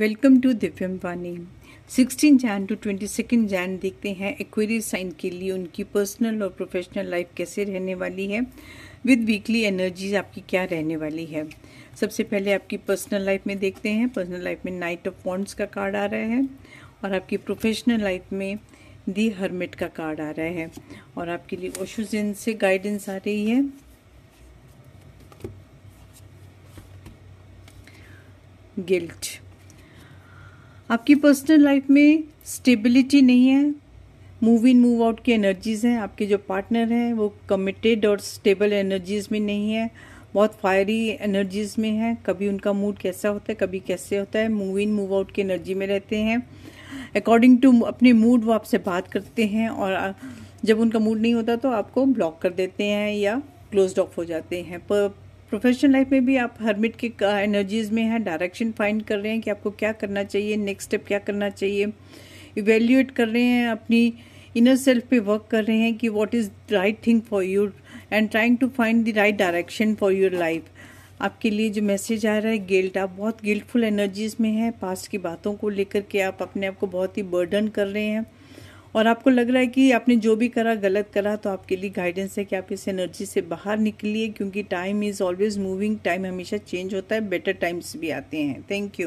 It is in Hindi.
वेलकम टू दिव्यम वानी 16 जैन टू 22 जैन देखते हैं एक्वेरियस साइन के लिए उनकी पर्सनल और प्रोफेशनल लाइफ कैसे रहने वाली है विद वीकली एनर्जीज आपकी क्या रहने वाली है सबसे पहले आपकी पर्सनल लाइफ में देखते हैं पर्सनल लाइफ में नाइट ऑफ पॉन्ट्स का कार्ड आ रहा है और आपकी प्रोफेशनल लाइफ में दी हर्मिट का कार्ड आ रहा है और आपके लिए ओशुजन से गाइडेंस आ रही है गिल्ट आपकी पर्सनल लाइफ में स्टेबिलिटी नहीं है मूव इन मूव आउट की एनर्जीज़ हैं आपके जो पार्टनर हैं वो कमिटेड और स्टेबल एनर्जीज़ में नहीं है बहुत फायरी एनर्जीज़ में है कभी उनका मूड कैसा होता है कभी कैसे होता है मूव इन मूव आउट की एनर्जी में रहते हैं अकॉर्डिंग टू अपने मूड वो आपसे बात करते हैं और जब उनका मूड नहीं होता तो आपको ब्लॉक कर देते हैं या क्लोज ऑफ हो जाते हैं पर प्रोफेशनल लाइफ में भी आप हर्मिट के एनर्जीज uh, में हैं डायरेक्शन फाइंड कर रहे हैं कि आपको क्या करना चाहिए नेक्स्ट स्टेप क्या करना चाहिए इवेल्यूएट कर रहे हैं अपनी इनर सेल्फ पे वर्क कर रहे हैं कि what is right thing for you and trying to find the right direction for your life आपके लिए जो मैसेज आ रहा है गिल्ट आप बहुत गिल्टफुल एनर्जीज में हैं पास्ट की बातों को लेकर के आप अपने आप को बहुत ही बर्डन कर रहे हैं और आपको लग रहा है कि आपने जो भी करा गलत करा तो आपके लिए गाइडेंस है कि आप इस एनर्जी से बाहर निकलिए क्योंकि time is always moving time हमेशा चेंज होता है बेटर टाइम्स भी आते हैं थैंक यू